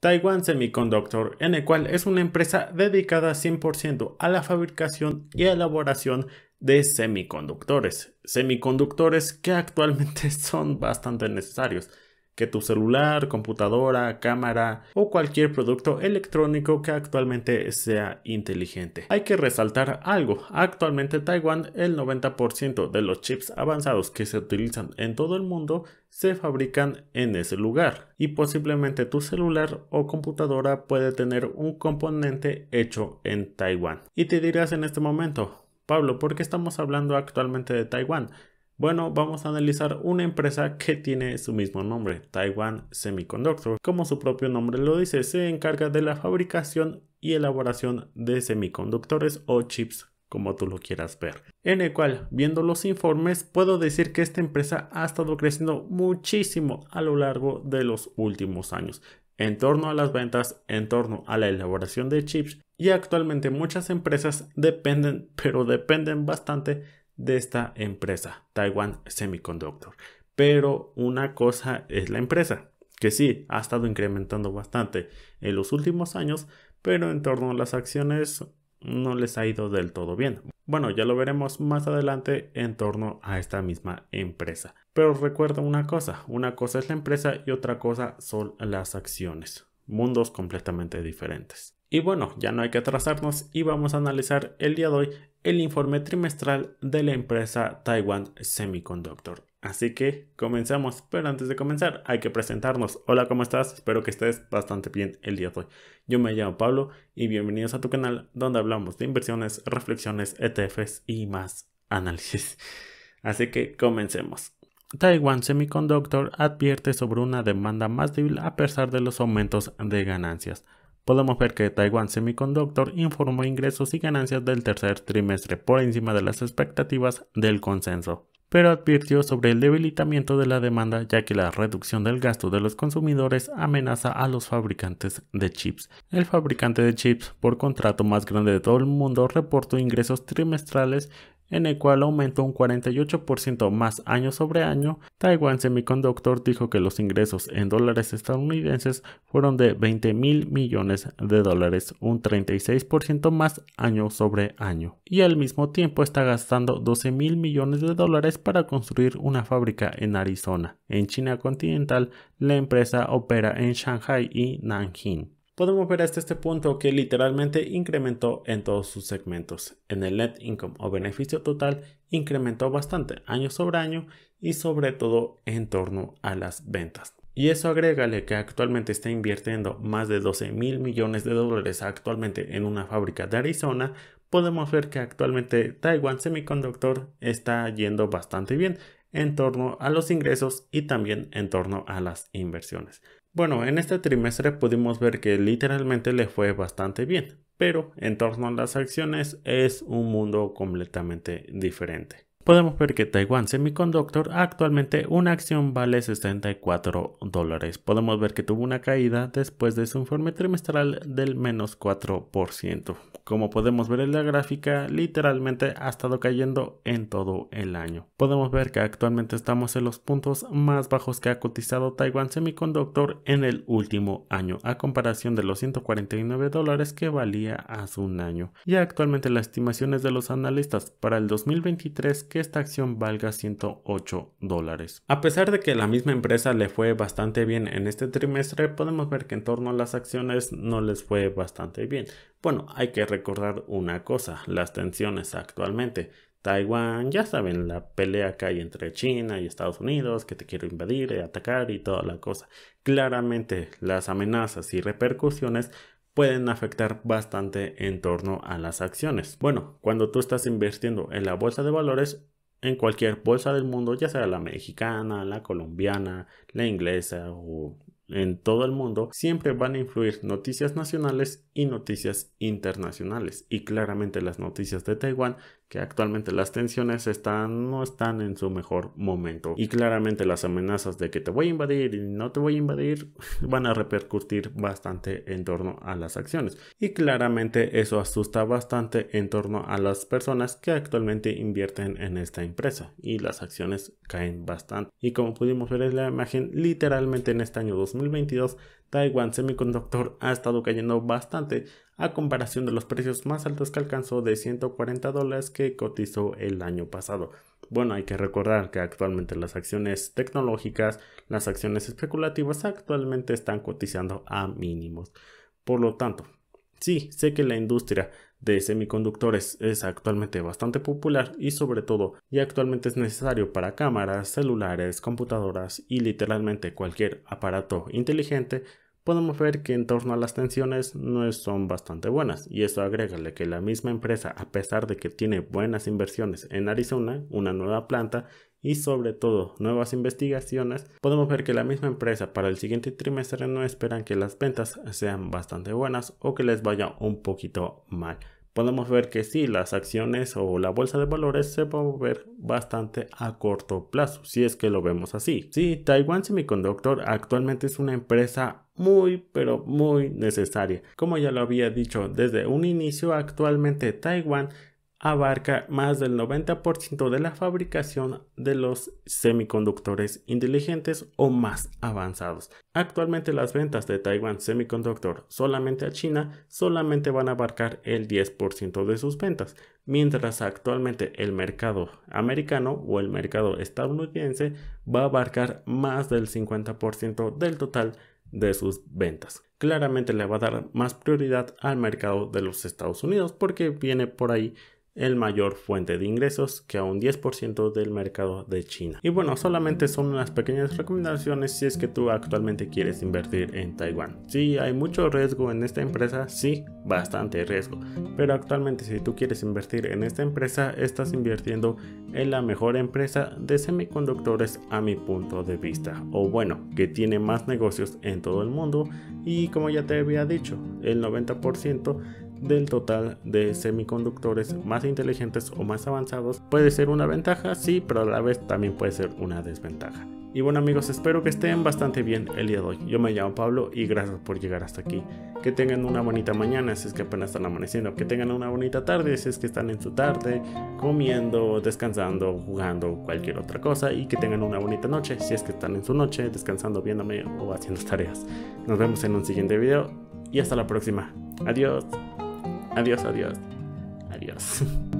Taiwan Semiconductor, en el cual es una empresa dedicada 100% a la fabricación y elaboración de semiconductores. Semiconductores que actualmente son bastante necesarios que tu celular, computadora, cámara o cualquier producto electrónico que actualmente sea inteligente. Hay que resaltar algo, actualmente Taiwán el 90% de los chips avanzados que se utilizan en todo el mundo se fabrican en ese lugar y posiblemente tu celular o computadora puede tener un componente hecho en Taiwán. Y te dirás en este momento, Pablo, ¿por qué estamos hablando actualmente de Taiwán? Bueno, vamos a analizar una empresa que tiene su mismo nombre, Taiwan Semiconductor. Como su propio nombre lo dice, se encarga de la fabricación y elaboración de semiconductores o chips como tú lo quieras ver. En el cual, viendo los informes, puedo decir que esta empresa ha estado creciendo muchísimo a lo largo de los últimos años, en torno a las ventas, en torno a la elaboración de chips, y actualmente muchas empresas dependen, pero dependen bastante de esta empresa, Taiwan Semiconductor. Pero una cosa es la empresa, que sí, ha estado incrementando bastante en los últimos años, pero en torno a las acciones no les ha ido del todo bien. Bueno, ya lo veremos más adelante en torno a esta misma empresa. Pero recuerda una cosa, una cosa es la empresa y otra cosa son las acciones, mundos completamente diferentes. Y bueno, ya no hay que atrasarnos y vamos a analizar el día de hoy el informe trimestral de la empresa Taiwan Semiconductor. Así que comenzamos, pero antes de comenzar hay que presentarnos. Hola, ¿cómo estás? Espero que estés bastante bien el día de hoy. Yo me llamo Pablo y bienvenidos a tu canal donde hablamos de inversiones, reflexiones, ETFs y más análisis. Así que comencemos. Taiwan Semiconductor advierte sobre una demanda más débil a pesar de los aumentos de ganancias podemos ver que Taiwan Semiconductor informó ingresos y ganancias del tercer trimestre por encima de las expectativas del consenso, pero advirtió sobre el debilitamiento de la demanda ya que la reducción del gasto de los consumidores amenaza a los fabricantes de chips. El fabricante de chips por contrato más grande de todo el mundo reportó ingresos trimestrales en el cual aumentó un 48% más año sobre año, Taiwan Semiconductor dijo que los ingresos en dólares estadounidenses fueron de 20 mil millones de dólares, un 36% más año sobre año. Y al mismo tiempo está gastando 12 mil millones de dólares para construir una fábrica en Arizona. En China continental, la empresa opera en Shanghai y Nanjing podemos ver hasta este punto que literalmente incrementó en todos sus segmentos. En el net income o beneficio total incrementó bastante año sobre año y sobre todo en torno a las ventas. Y eso agrégale que actualmente está invirtiendo más de 12 mil millones de dólares actualmente en una fábrica de Arizona, podemos ver que actualmente Taiwan Semiconductor está yendo bastante bien en torno a los ingresos y también en torno a las inversiones. Bueno, en este trimestre pudimos ver que literalmente le fue bastante bien, pero en torno a las acciones es un mundo completamente diferente podemos ver que Taiwan Semiconductor actualmente una acción vale 64 dólares. Podemos ver que tuvo una caída después de su informe trimestral del menos 4%. Como podemos ver en la gráfica, literalmente ha estado cayendo en todo el año. Podemos ver que actualmente estamos en los puntos más bajos que ha cotizado Taiwan Semiconductor en el último año, a comparación de los 149 dólares que valía hace un año. Y actualmente las estimaciones de los analistas para el 2023 que esta acción valga 108 dólares. A pesar de que la misma empresa le fue bastante bien en este trimestre, podemos ver que en torno a las acciones no les fue bastante bien. Bueno, hay que recordar una cosa, las tensiones actualmente. Taiwán, ya saben, la pelea que hay entre China y Estados Unidos, que te quiero invadir, y atacar y toda la cosa. Claramente las amenazas y repercusiones pueden afectar bastante en torno a las acciones. Bueno, cuando tú estás invirtiendo en la bolsa de valores, en cualquier bolsa del mundo, ya sea la mexicana, la colombiana, la inglesa o en todo el mundo, siempre van a influir noticias nacionales y noticias internacionales. Y claramente las noticias de Taiwán, que actualmente las tensiones están, no están en su mejor momento. Y claramente las amenazas de que te voy a invadir y no te voy a invadir van a repercutir bastante en torno a las acciones. Y claramente eso asusta bastante en torno a las personas que actualmente invierten en esta empresa. Y las acciones caen bastante. Y como pudimos ver en la imagen, literalmente en este año 2000, 2022, Taiwan Semiconductor ha estado cayendo bastante a comparación de los precios más altos que alcanzó de 140 dólares que cotizó el año pasado. Bueno, hay que recordar que actualmente las acciones tecnológicas, las acciones especulativas actualmente están cotizando a mínimos. Por lo tanto, Sí, sé que la industria de semiconductores es actualmente bastante popular y sobre todo ya actualmente es necesario para cámaras, celulares, computadoras y literalmente cualquier aparato inteligente, podemos ver que en torno a las tensiones no son bastante buenas y eso agrégale que la misma empresa a pesar de que tiene buenas inversiones en Arizona, una nueva planta y sobre todo nuevas investigaciones, podemos ver que la misma empresa para el siguiente trimestre no esperan que las ventas sean bastante buenas o que les vaya un poquito mal. Podemos ver que si las acciones o la bolsa de valores se va a mover bastante a corto plazo, si es que lo vemos así. si Taiwan Semiconductor actualmente es una empresa muy pero muy necesaria. Como ya lo había dicho desde un inicio, actualmente Taiwan abarca más del 90% de la fabricación de los semiconductores inteligentes o más avanzados. Actualmente las ventas de Taiwan Semiconductor solamente a China solamente van a abarcar el 10% de sus ventas, mientras actualmente el mercado americano o el mercado estadounidense va a abarcar más del 50% del total de sus ventas. Claramente le va a dar más prioridad al mercado de los Estados Unidos porque viene por ahí el mayor fuente de ingresos que a un 10% del mercado de China. Y bueno, solamente son unas pequeñas recomendaciones si es que tú actualmente quieres invertir en Taiwán. Si hay mucho riesgo en esta empresa, sí, bastante riesgo. Pero actualmente si tú quieres invertir en esta empresa, estás invirtiendo en la mejor empresa de semiconductores a mi punto de vista. O bueno, que tiene más negocios en todo el mundo y como ya te había dicho, el 90% del total de semiconductores más inteligentes o más avanzados puede ser una ventaja, sí, pero a la vez también puede ser una desventaja. Y bueno amigos, espero que estén bastante bien el día de hoy. Yo me llamo Pablo y gracias por llegar hasta aquí. Que tengan una bonita mañana si es que apenas están amaneciendo. Que tengan una bonita tarde si es que están en su tarde, comiendo, descansando, jugando, cualquier otra cosa. Y que tengan una bonita noche si es que están en su noche, descansando, viéndome o haciendo tareas. Nos vemos en un siguiente video y hasta la próxima. Adiós. Adiós, adiós. Adiós.